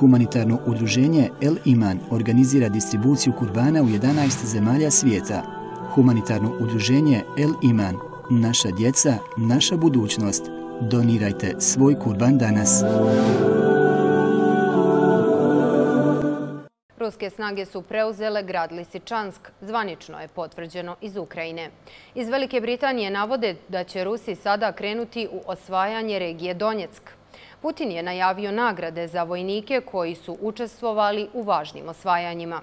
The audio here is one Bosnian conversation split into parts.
Humanitarno udruženje El Iman organizira distribuciju kurbana u 11 zemalja svijeta. Humanitarno udruženje El Iman. Naša djeca, naša budućnost. Donirajte svoj kurban danas. Ruske snage su preuzele grad Lisičansk, zvanično je potvrđeno iz Ukrajine. Iz Velike Britanije navode da će Rusi sada krenuti u osvajanje regije Donjeck. Putin je najavio nagrade za vojnike koji su učestvovali u važnim osvajanjima.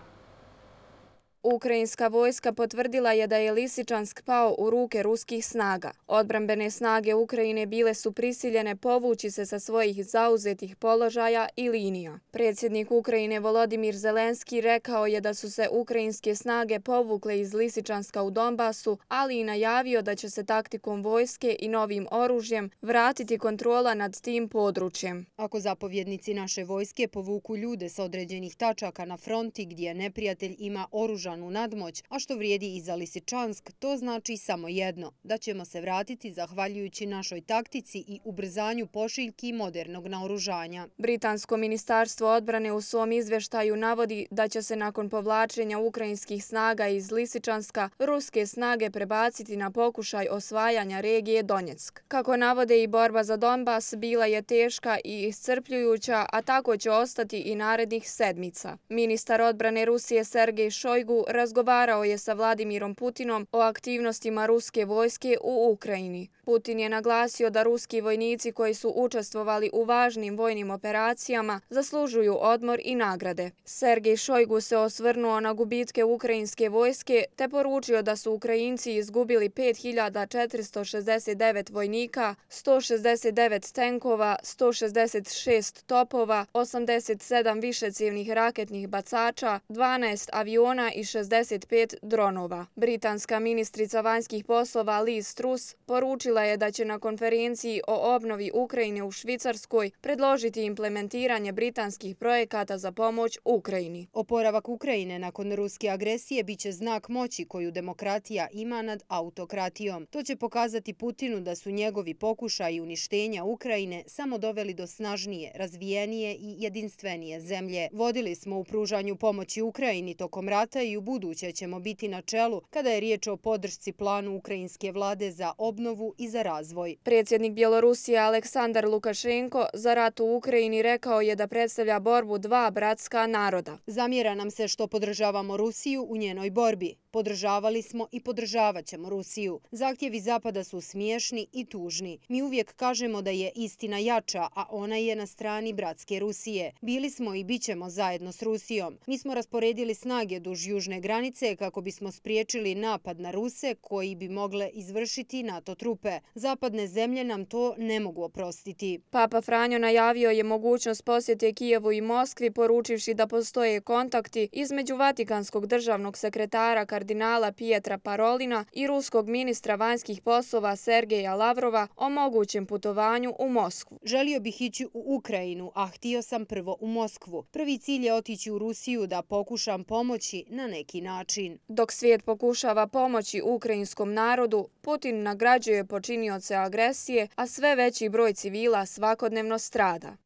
Ukrajinska vojska potvrdila je da je Lisičansk pao u ruke ruskih snaga. Odbrambene snage Ukrajine bile su prisiljene povući se sa svojih zauzetih položaja i linija. Predsjednik Ukrajine Volodimir Zelenski rekao je da su se ukrajinske snage povukle iz Lisičanska u Donbasu, ali i najavio da će se taktikom vojske i novim oružjem vratiti kontrola nad tim područjem. Ako zapovjednici naše vojske povuku ljude sa određenih tačaka na fronti gdje neprijatelj ima oružan pretjeranu nadmoć, a što vrijedi i za Lisičansk, to znači samo jedno, da ćemo se vratiti zahvaljujući našoj taktici i ubrzanju pošiljki modernog naoružanja. Britansko ministarstvo odbrane u svom izveštaju navodi da će se nakon povlačenja ukrajinskih snaga iz Lisičanska ruske snage prebaciti na pokušaj osvajanja regije Donjeck. Kako navode i borba za Donbas, bila je teška i iscrpljujuća, a tako će ostati i narednih sedmica. Ministar odbrane Rusije Sergej Šojgu razgovarao je sa Vladimirom Putinom o aktivnostima ruske vojske u Ukrajini. Putin je naglasio da ruski vojnici koji su učestvovali u važnim vojnim operacijama zaslužuju odmor i nagrade. Sergej Šojgu se osvrnuo na gubitke ukrajinske vojske te poručio da su Ukrajinci izgubili 5469 vojnika, 169 tenkova, 166 topova, 87 višecijevnih raketnih bacača, 12 aviona i 65 dronova. Britanska ministrica vanjskih poslova Liz Truss poručila je da će na konferenciji o obnovi Ukrajine u Švicarskoj predložiti implementiranje britanskih projekata za pomoć Ukrajini. Oporavak Ukrajine nakon ruske agresije biće znak moći koju demokratija ima nad autokratijom. To će pokazati Putinu da su njegovi pokušaj uništenja Ukrajine samo doveli do snažnije, razvijenije i jedinstvenije zemlje. Vodili smo u pružanju pomoći Ukrajini tokom rata i u buduće ćemo biti na čelu kada je riječ o podršci planu ukrajinske vlade za obnovu i za razvoj. Predsjednik Bjelorusije Aleksandar Lukašenko za rat u Ukrajini rekao je da predstavlja borbu dva bratska naroda. Zamjera nam se što podržavamo Rusiju u njenoj borbi. Podržavali smo i podržavat ćemo Rusiju. Zahtjevi Zapada su smiješni i tužni. Mi uvijek kažemo da je istina jača, a ona je na strani bratske Rusije. Bili smo i bit ćemo zajedno s Rusijom. Mi smo rasporedili snage duž južne granice kako bismo spriječili napad na Ruse koji bi mogle izvršiti NATO trupe. Zapadne zemlje nam to ne mogu oprostiti. Papa Franjo najavio je mogućnost posjete Kijevu i Moskvi poručivši da postoje kontakti između Vatikanskog državnog sekretara Karnevića kardinala Pietra Parolina i ruskog ministra vanjskih poslova Sergeja Lavrova o mogućem putovanju u Moskvu. Želio bih ići u Ukrajinu, a htio sam prvo u Moskvu. Prvi cilj je otići u Rusiju da pokušam pomoći na neki način. Dok svijet pokušava pomoći ukrajinskom narodu, Putin nagrađuje počinioce agresije, a sve veći broj civila svakodnevno strada.